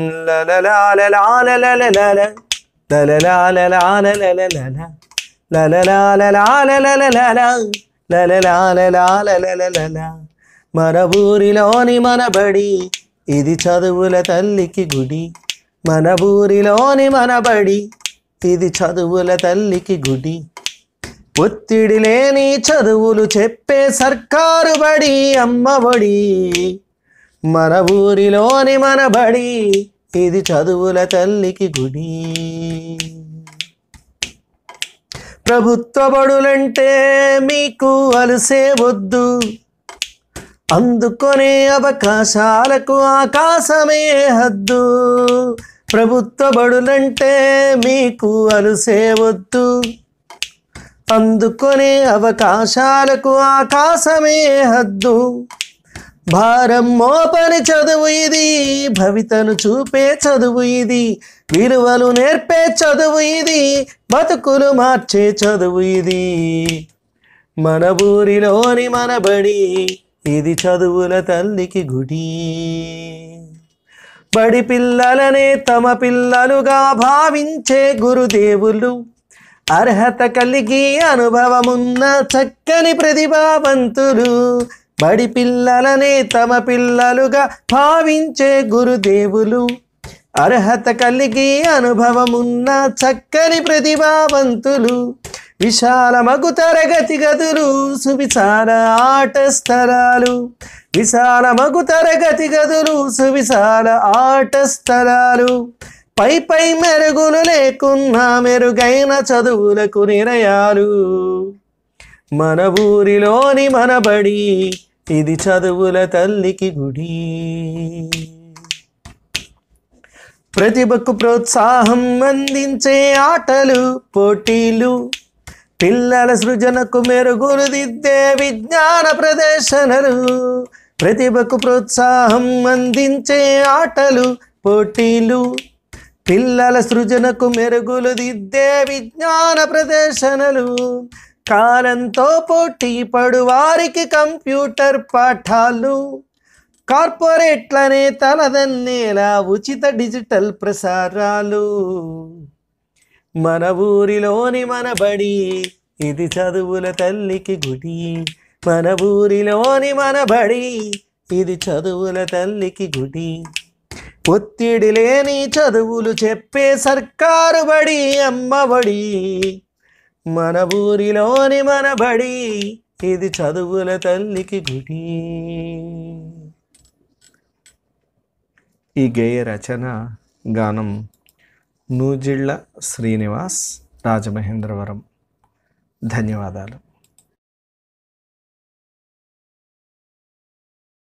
మన ఊరిలోని మన బడి ఇది చదువుల తల్లికి గుడి మన ఊరిలోని మన బడి ఇది చదువుల తల్లికి గుడి ఒత్తిడి లేని చదువులు చెప్పే సర్కారు బడి అమ్మ ఒడి మన ఊరిలోని మన బడి ఇది చదువుల తల్లికి గుడి ప్రభుత్వ బడులంటే మీకు అలసే వద్దు అందుకొనే అవకాశాలకు ఆకాశమే హద్దు ప్రభుత్వ బడులంటే మీకు అలసే వద్దు అందుకొనే అవకాశాలకు ఆకాశమే హద్దు భారం మోపని చదువు ఇది భవితను చూపే చదువు ఇది విలువలు నేర్పే చదువు ఇది బతుకులు మార్చే చదువు ఇది మన ఊరిలోని మన బడి ఇది చదువుల తల్లికి గుడి బడి పిల్లలనే తమ పిల్లలుగా భావించే గురుదేవులు అర్హత కలిగి అనుభవమున్న చక్కని ప్రతిభావంతులు బడి పిల్లలనే తమ పిల్లలుగా భావించే గురుదేవులు అర్హత కలిగి అనుభవమున్న చక్కని ప్రతిభావంతులు విశాలమగు తరగతి గదులు సువిశాల ఆట స్థలాలు విశాలమగు తరగతి గదులు సువిశాల ఆట స్థలాలు పై పై మెరుగులు లేకున్నా మెరుగైన చదువులకు నిరయాలు మన ఊరిలోని మనబడి ఇది చదువుల తల్లికి గుడి ప్రతిభకు ప్రోత్సాహం అందించే ఆటలు పోటీలు పిల్లల సృజనకు మెరుగులు దిద్దే విజ్ఞాన ప్రదర్శనలు ప్రతిభకు ప్రోత్సాహం అందించే ఆటలు పోటీలు పిల్లల సృజనకు మెరుగులు దిద్దే విజ్ఞాన ప్రదర్శనలు కాలంతో పోటీ వారికి కంప్యూటర్ పాఠాలు కార్పొరేట్లనే తలదన్నేలా ఉచిత డిజిటల్ ప్రసారాలు మన ఊరిలోని మన బడి ఇది చదువుల తల్లికి గుడి మన ఊరిలోని మన బడి ఇది చదువుల తల్లికి గుడి ఒత్తిడి లేని చదువులు చెప్పే సర్కారు బడి అమ్మఒడి మన ఊరిలోని మన బడి ఇది చదువుల తల్లికి గుడి ఈ గేయ రచన గానం నూజిళ్ళ శ్రీనివాస్ రాజమహేంద్రవరం ధన్యవాదాలు